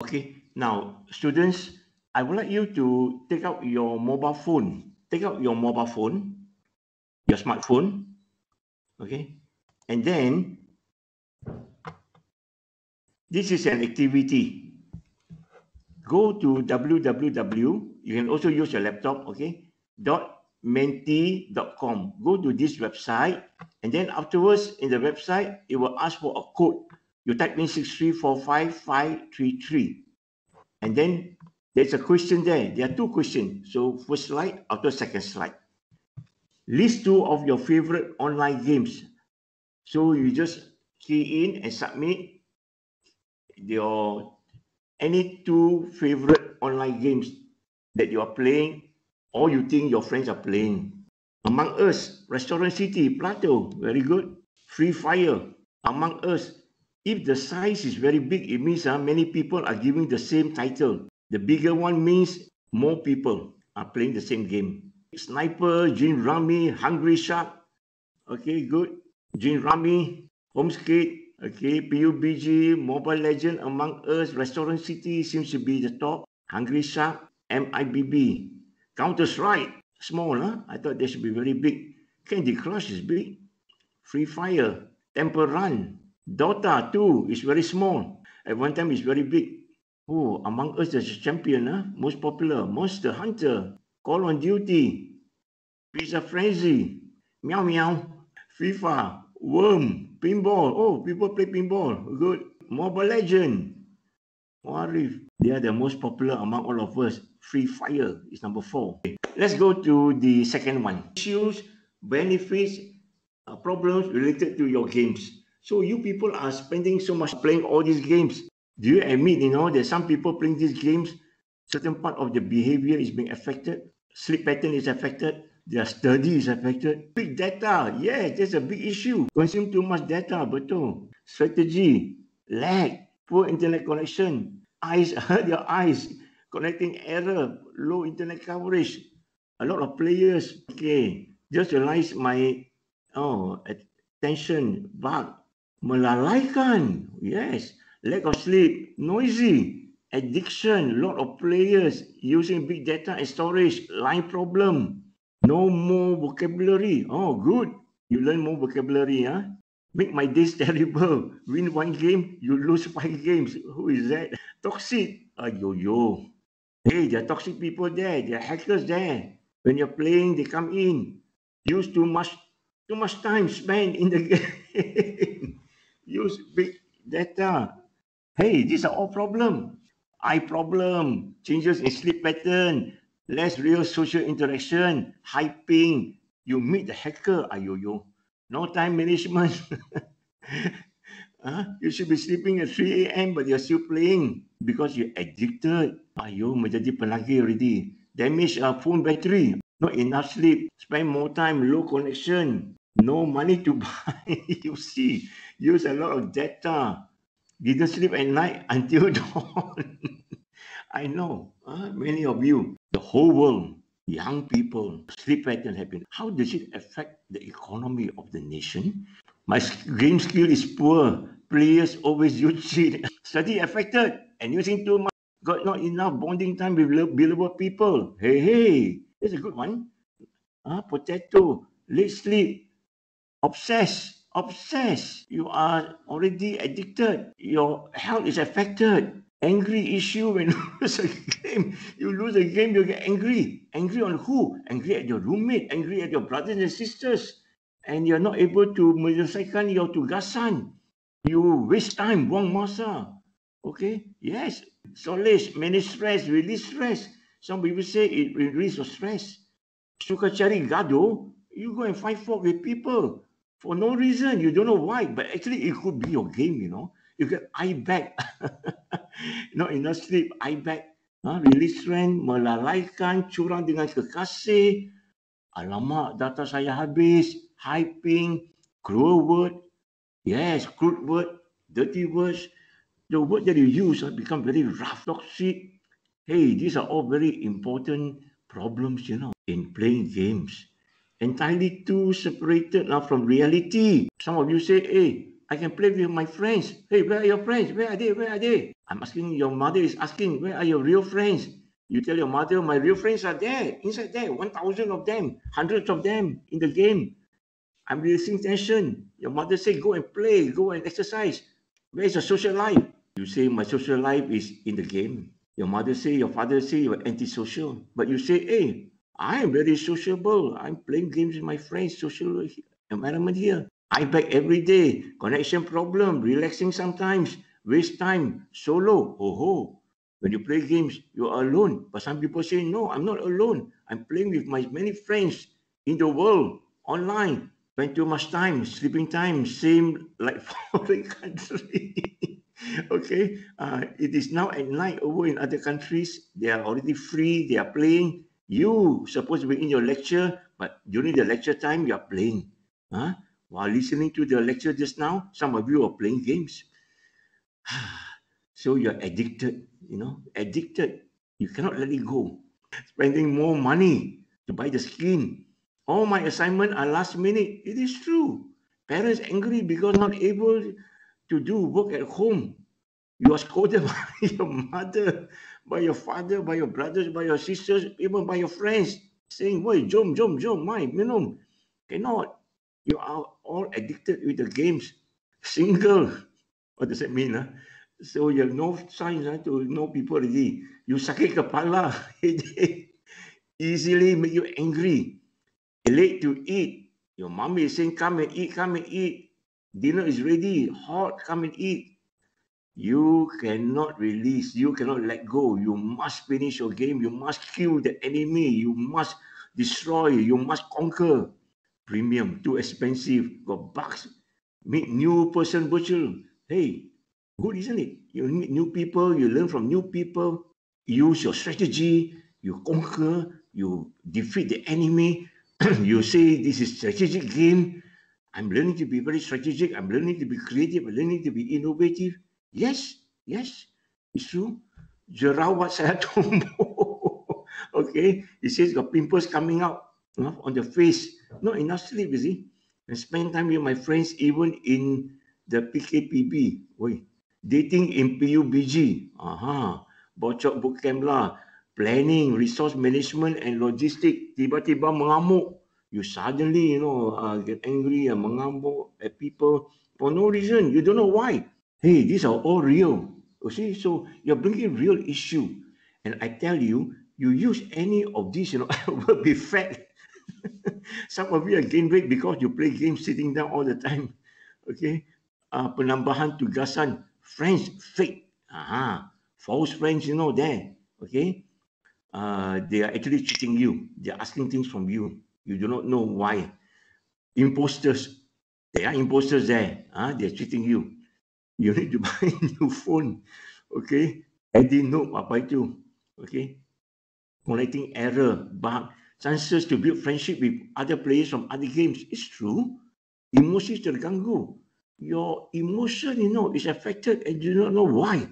Okay, now students, I would like you to take out your mobile phone. Take out your mobile phone, your smartphone. Okay, and then this is an activity. Go to www. You can also use your laptop. Okay, dot menti.com. Go to this website, and then afterwards in the website, it will ask for a code you type in 6345533. And then there's a question there. There are two questions. So first slide, after second slide. List two of your favorite online games. So you just key in and submit your any two favorite online games that you are playing or you think your friends are playing. Among Us, Restaurant City, Plato, very good. Free Fire, Among Us, if the size is very big, it means uh, many people are giving the same title. The bigger one means more people are playing the same game. Sniper, Jim Rami, Hungry Shark. Okay, good. Jim Rami, Homeskate, okay, PUBG, Mobile Legend, Among Us, Restaurant City seems to be the top. Hungry Shark, MIBB. Counter Strike, small, huh? I thought they should be very big. Candy Crush is big. Free Fire, Temple Run, Dota 2 is very small. At one time, it's very big. Oh, Among Us is champion, huh? Ah, most popular. Monster Hunter, Call on Duty, Pizza Frenzy, Meow Meow, FIFA, Worm, Pinball. Oh, people play pinball. Good. Mobile Legend, Warif. They are the most popular among all of us. Free Fire is number four. Okay. Let's go to the second one. Issues, benefits, uh, problems related to your games. So you people are spending so much playing all these games. Do you admit, you know, that some people playing these games, certain part of the behavior is being affected, sleep pattern is affected, their study is affected. Big data, yeah, that's a big issue. Consume too much data, betul. Strategy, lag, poor internet connection, eyes hurt your eyes, connecting error, low internet coverage. A lot of players, okay, just realize my oh attention bug melalaikan. Yes, lack of sleep, noisy, addiction, lot of players using big data and storage, line problem, no more vocabulary. Oh, good. You learn more vocabulary, huh? Ah. Make my days terrible. Win one game, you lose five games. Who is that? Toxic. Ah, yo, yo. Hey, there are toxic people there. There are hackers there. When you're playing, they come in. Use too much, too much time spent in the game. use big data. Hey, these are all problem. Eye problem, changes in sleep pattern, less real social interaction, hyping. You meet the hacker, ayo yo. No time management. huh? You should be sleeping at 3 a.m. but you're still playing because you're addicted. Ayo, menjadi penagi already. Damage a uh, phone battery. Not enough sleep. Spend more time, low connection. no money to buy you see use a lot of data didn't sleep at night until dawn i know uh, many of you the whole world young people sleep pattern been. how does it affect the economy of the nation my game skill is poor players always use cheat study affected and using too much got not enough bonding time with believable people hey hey that's a good one uh, potato late sleep obsessed obsessed you are already addicted your health is affected angry issue when you lose a game you lose a game you get angry angry on who angry at your roommate angry at your brothers and sisters and you're not able to menyelesaikan your tugasan you waste time buang masa okay yes solace manage stress release stress some people say it release your stress suka cari gaduh you go and fight fault with people for no reason. You don't know why, but actually it could be your game, you know. You get eye back, not enough sleep, eye back. Ha, release rent, melalaikan, curang dengan kekasih. Alamak, data saya habis. Hyping, cruel word. Yes, crude word, dirty words. The word that you use have ah, become very rough, toxic. Hey, these are all very important problems, you know, in playing games entirely too separated now from reality. Some of you say, hey, I can play with my friends. Hey, where are your friends? Where are they? Where are they? I'm asking, your mother is asking, where are your real friends? You tell your mother, my real friends are there, inside there, 1,000 of them, hundreds of them in the game. I'm releasing tension. Your mother say, go and play, go and exercise. Where is your social life? You say, my social life is in the game. Your mother say, your father say, you're antisocial. But you say, hey, I am very sociable. I'm playing games with my friends, social environment here. I back every day, connection problem, relaxing sometimes, waste time, solo. Oh, ho. When you play games, you are alone. But some people say, no, I'm not alone. I'm playing with my many friends in the world, online, spend too much time, sleeping time, same like foreign country. okay, uh, it is now at night over in other countries. They are already free, they are playing you supposed to be in your lecture, but during the lecture time, you are playing. Huh? While listening to the lecture just now, some of you are playing games. so you're addicted, you know, addicted. You cannot let it go. Spending more money to buy the skin. All my assignment are last minute. It is true. Parents angry because not able to do work at home. You are scolded by your mother by your father, by your brothers, by your sisters, even by your friends, saying, Boy, jump, jump, jump, my minimum Cannot. You are all addicted with the games. Single. What does that mean? Huh? So you have no signs huh, to know people already. You sake kapala, Easily make you angry. Late to eat. Your mommy is saying, come and eat, come and eat. Dinner is ready. Hot, come and eat you cannot release you cannot let go you must finish your game you must kill the enemy you must destroy you must conquer premium too expensive got bugs meet new person virtual hey good isn't it you meet new people you learn from new people use your strategy you conquer you defeat the enemy you say this is strategic game i'm learning to be very strategic i'm learning to be creative i'm learning to be innovative Yes, yes. Isu jerawat saya tumbuh. okay, he says got pimples coming out you know, on the face. Not enough sleep, you see. And spend time with my friends even in the PKPB. Wait, dating in PUBG. Aha, uh -huh. bocok bootcamp lah. Planning, resource management and logistic. Tiba-tiba mengamuk. You suddenly, you know, uh, get angry and mengamuk at people for no reason. You don't know why. Hey, these are all real. You see, so you're bringing real issue. And I tell you, you use any of these, you know, I will be fat. Some of you are gain weight because you play games sitting down all the time. Okay. Uh, penambahan tugasan. Friends, fake. Aha. False friends, you know, there. Okay. Uh, they are actually cheating you. They are asking things from you. You do not know why. Imposters. They are imposters there. Uh, they are cheating you you need to buy a new phone. Okay. Adding noob apa itu. Okay. Collecting error, bug, chances to build friendship with other players from other games. It's true. Emotions terganggu. Your emotion, you know, is affected and you don't know why.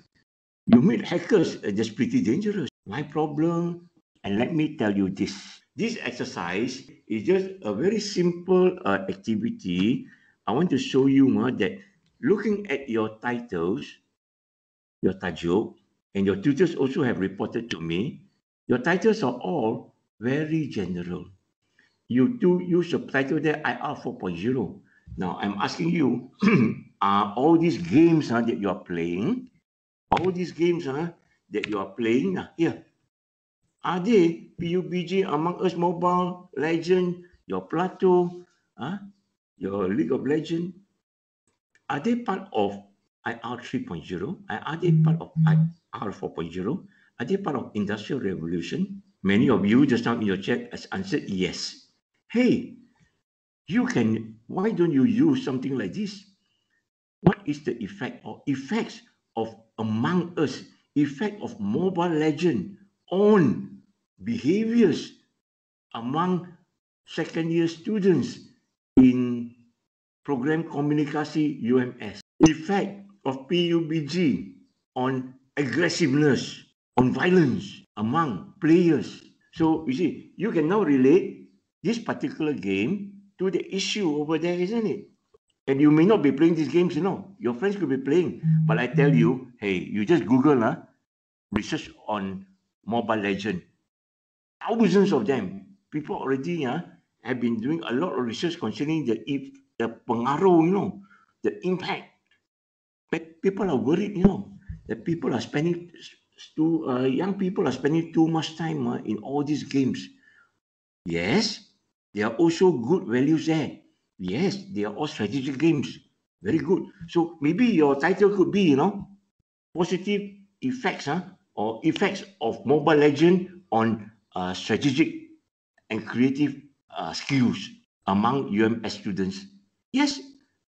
You meet hackers, that's pretty dangerous. My problem, and let me tell you this. This exercise is just a very simple uh, activity. I want to show you uh, that looking at your titles, your tajuk, and your tutors also have reported to me, your titles are all very general. You do use a title there, IR 4.0. Now, I'm asking you, are all these games huh, that you are playing, all these games huh, that you are playing uh, here, are they PUBG, Among Us Mobile, Legend, your Plato, huh, your League of Legends, are they part of IR 3.0? Are they part of mm-hmm. IR 4.0? Are they part of industrial revolution? Many of you just now in your chat has answered yes. Hey, you can, why don't you use something like this? What is the effect or effects of Among Us, effect of Mobile Legend on behaviors among second year students Program Komunikasi UMS. Effect of PUBG on aggressiveness, on violence among players. So you see, you can now relate this particular game to the issue over there, isn't it? And you may not be playing these games, you know. Your friends could be playing. But I tell you, hey, you just Google, huh? research on Mobile Legend. Thousands of them. People already huh, have been doing a lot of research concerning the the pengaruh, you know, the impact. But people are worried, you know, that people are spending too, uh, young people are spending too much time uh, in all these games. Yes, there are also good values there. Yes, they are all strategic games. Very good. So maybe your title could be, you know, positive effects, huh? or effects of Mobile Legend on uh, strategic and creative uh, skills among UMS students. Yes,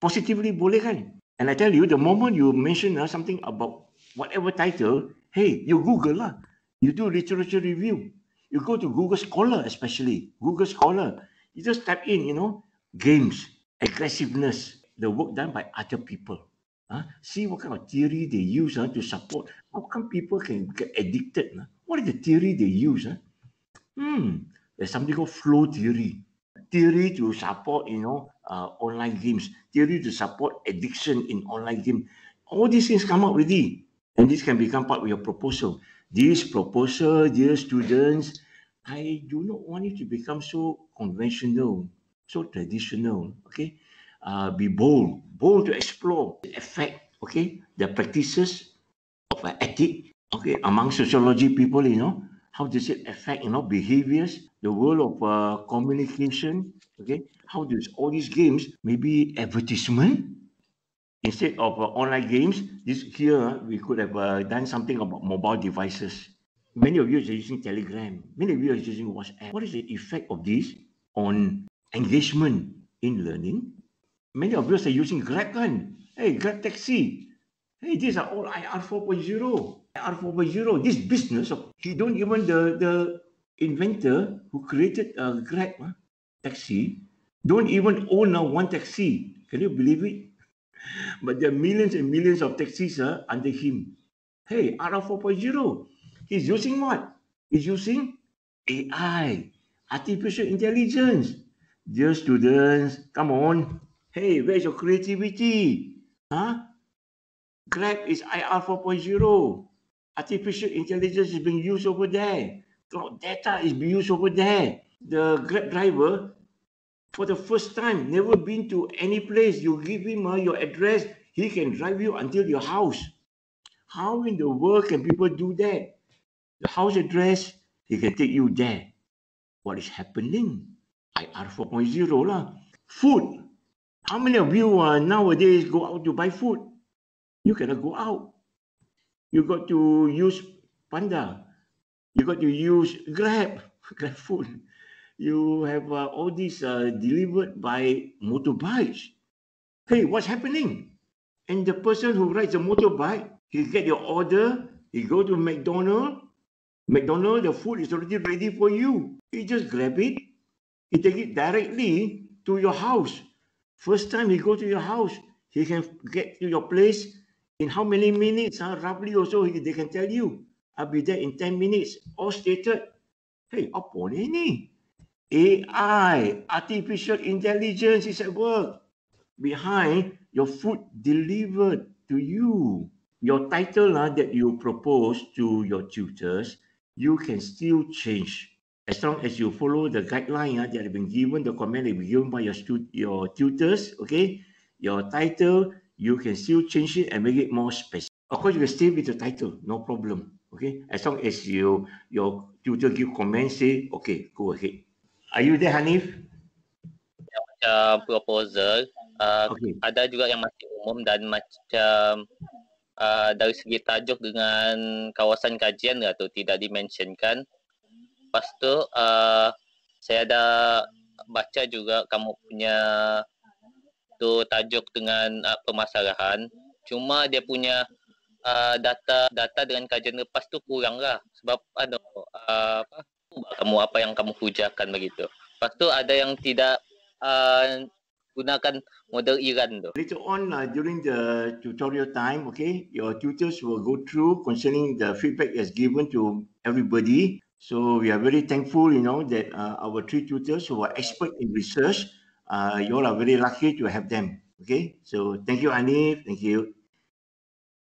positively boleh kan? And I tell you, the moment you mention uh, something about whatever title, hey, you Google lah. You do literature review. You go to Google Scholar especially. Google Scholar. You just type in, you know, games, aggressiveness, the work done by other people. Huh? See what kind of theory they use huh, to support. How come people can get addicted? Huh? What is the theory they use? Huh? Hmm, there's something called flow theory. Theory to support, you know, uh, online games, theory to support addiction in online game. All these things come out already, and this can become part of your proposal. This proposal, dear students, I do not want it to become so conventional, so traditional. Okay, uh, be bold, bold to explore the effect. Okay, the practices of an ethic. Okay, among sociology people, you know, how does it affect you know behaviors, the world of uh, communication, Okay, how does all these games maybe advertisement instead of uh, online games? This here uh, we could have uh, done something about mobile devices. Many of you are using Telegram. Many of you are using WhatsApp. What is the effect of this on engagement in learning? Many of you are using Grab kan? Hey, Grab taxi. Hey, these are all IR 4.0. IR 4.0. This business of he don't even the the inventor who created uh, Grab. Huh? taxi don't even own one taxi. Can you believe it? But there are millions and millions of taxis uh, under him. Hey, out of 4.0, he's using what? He's using AI, artificial intelligence. Dear students, come on. Hey, where's your creativity? Huh? Grab is IR 4.0. Artificial intelligence is being used over there. Cloud data is being used over there the Grab driver, for the first time, never been to any place. You give him uh, your address, he can drive you until your house. How in the world can people do that? The house address, he can take you there. What is happening? IR 4.0 lah. Food. How many of you uh, nowadays go out to buy food? You cannot go out. You got to use Panda. You got to use Grab, Grab food you have uh, all these uh, delivered by motorbikes. Hey, what's happening? And the person who rides a motorbike, he get your order, he go to McDonald's, McDonald's, the food is already ready for you. He just grab it, he take it directly to your house. First time he go to your house, he can get to your place in how many minutes, huh? roughly also they can tell you. I'll be there in 10 minutes, all stated. Hey, apa ni? AI, artificial intelligence is at work behind your food delivered to you. Your title uh, that you propose to your tutors, you can still change as long as you follow the guideline uh, that have been given, the comment that been given by your, stu- your tutors, okay? Your title, you can still change it and make it more specific. Of course, you can stay with the title, no problem, okay? As long as you your tutor give comment, say, okay, go ahead. Are you there, Hanif? Macam proposal, uh, okay. ada juga yang masih umum dan macam uh, dari segi tajuk dengan kawasan kajian lah tu tidak dimentionkan. Lepas tu, uh, saya ada baca juga kamu punya tu tajuk dengan uh, permasalahan. Cuma dia punya uh, data data dengan kajian lepas tu kurang lah. Sebab ada uh, apa? kamu apa yang kamu hujahkan begitu. Lepas tu ada yang tidak uh, gunakan model Iran tu. Later on uh, during the tutorial time, okay, your tutors will go through concerning the feedback is given to everybody. So we are very thankful, you know, that uh, our three tutors who are expert in research, uh, you all are very lucky to have them. Okay, so thank you, Anif. Thank you.